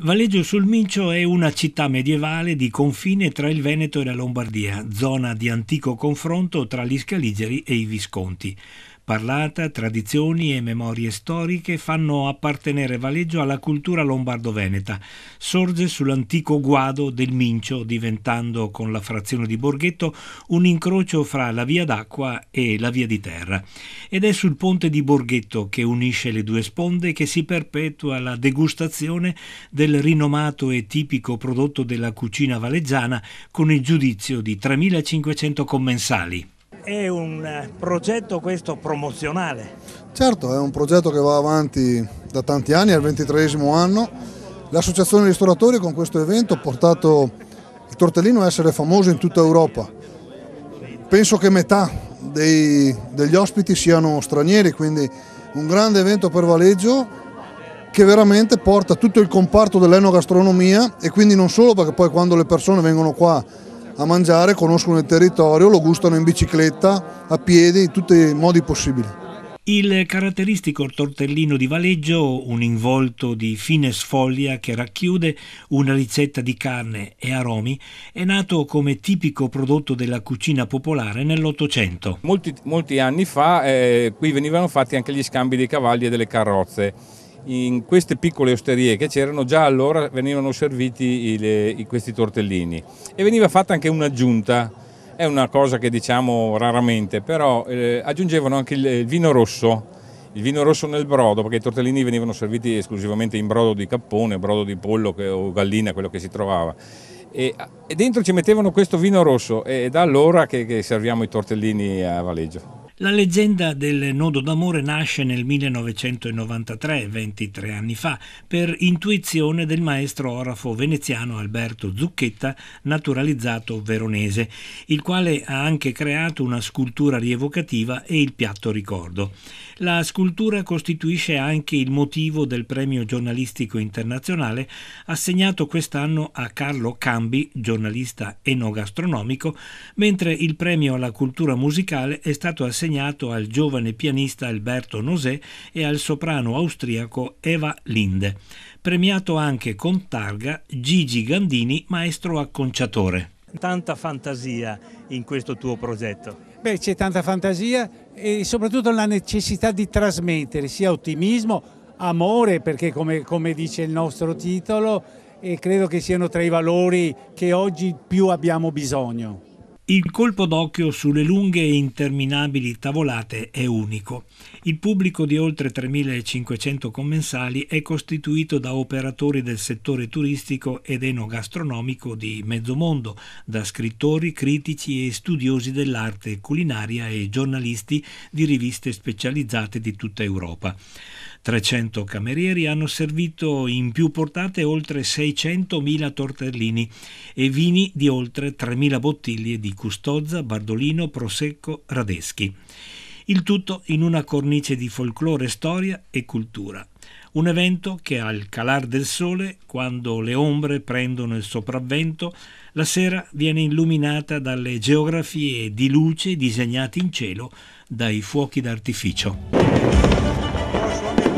Valeggio sul Mincio è una città medievale di confine tra il Veneto e la Lombardia, zona di antico confronto tra gli Scaligeri e i Visconti parlata, tradizioni e memorie storiche fanno appartenere Valeggio alla cultura lombardo-veneta. Sorge sull'antico guado del Mincio, diventando con la frazione di Borghetto un incrocio fra la via d'acqua e la via di terra. Ed è sul ponte di Borghetto che unisce le due sponde che si perpetua la degustazione del rinomato e tipico prodotto della cucina valeggiana con il giudizio di 3500 commensali è un eh, progetto questo promozionale? Certo, è un progetto che va avanti da tanti anni, è il ventitreesimo anno. L'associazione ristoratori con questo evento ha portato il tortellino a essere famoso in tutta Europa. Penso che metà dei, degli ospiti siano stranieri, quindi un grande evento per Valeggio che veramente porta tutto il comparto dell'enogastronomia e quindi non solo perché poi quando le persone vengono qua a mangiare, conoscono il territorio, lo gustano in bicicletta, a piedi, in tutti i modi possibili. Il caratteristico tortellino di Valeggio, un involto di fine sfoglia che racchiude una ricetta di carne e aromi, è nato come tipico prodotto della cucina popolare nell'Ottocento. Molti, molti, anni fa eh, qui venivano fatti anche gli scambi dei cavalli e delle carrozze in queste piccole osterie che c'erano già allora venivano serviti i, le, i, questi tortellini e veniva fatta anche un'aggiunta, è una cosa che diciamo raramente, però eh, aggiungevano anche il, il, vino rosso, il vino rosso nel brodo, perché i tortellini venivano serviti esclusivamente in brodo di cappone, brodo di pollo che, o gallina, quello che si trovava. E, e, dentro ci mettevano questo vino rosso e è da allora che, che serviamo i tortellini a Valeggio. La leggenda del nodo d'amore nasce nel 1993, 23 anni fa, per intuizione del maestro orafo veneziano Alberto Zucchetta, naturalizzato veronese, il quale ha anche creato una scultura rievocativa e il piatto ricordo. La scultura costituisce anche il motivo del premio giornalistico internazionale assegnato quest'anno a Carlo Cambi, giornalista enogastronomico, mentre il premio alla cultura musicale è stato assegnato consegnato al giovane pianista Alberto Nosé e al soprano austriaco Eva Linde. Premiato anche con targa Gigi Gandini, maestro acconciatore. Tanta fantasia in questo tuo progetto. Beh, c'è tanta fantasia e soprattutto la necessità di trasmettere sia ottimismo, amore, perché come, come dice il nostro titolo, e credo che siano tra i valori che oggi più abbiamo bisogno. Il colpo d'occhio sulle lunghe e interminabili tavolate è unico. Il pubblico di oltre 3.500 commensali è costituito da operatori del settore turistico ed enogastronomico di mezzo mondo, da scrittori, critici e studiosi dell'arte culinaria e giornalisti di riviste specializzate di tutta Europa. 300 camerieri hanno servito in più portate oltre 600.000 tortellini e vini di oltre 3.000 bottiglie di Custozza, Bardolino, Prosecco, Radeschi. Il tutto in una cornice di folklore, storia e cultura. Un evento che al calar del sole, quando le ombre prendono il sopravvento, la sera viene illuminata dalle geografie di luce disegnate in cielo dai fuochi d'artificio.